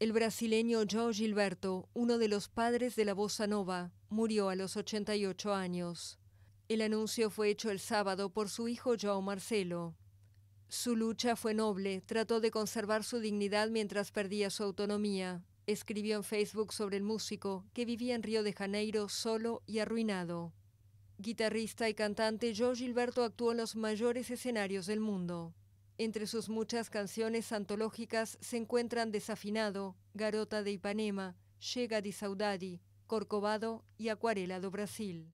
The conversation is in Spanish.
El brasileño Joe Gilberto, uno de los padres de la bossa nova, murió a los 88 años. El anuncio fue hecho el sábado por su hijo João Marcelo. Su lucha fue noble, trató de conservar su dignidad mientras perdía su autonomía. Escribió en Facebook sobre el músico, que vivía en Río de Janeiro solo y arruinado. Guitarrista y cantante, Joe Gilberto actuó en los mayores escenarios del mundo. Entre sus muchas canciones antológicas se encuentran Desafinado, Garota de Ipanema, Chega de Saudade, Corcovado y Acuarela do Brasil.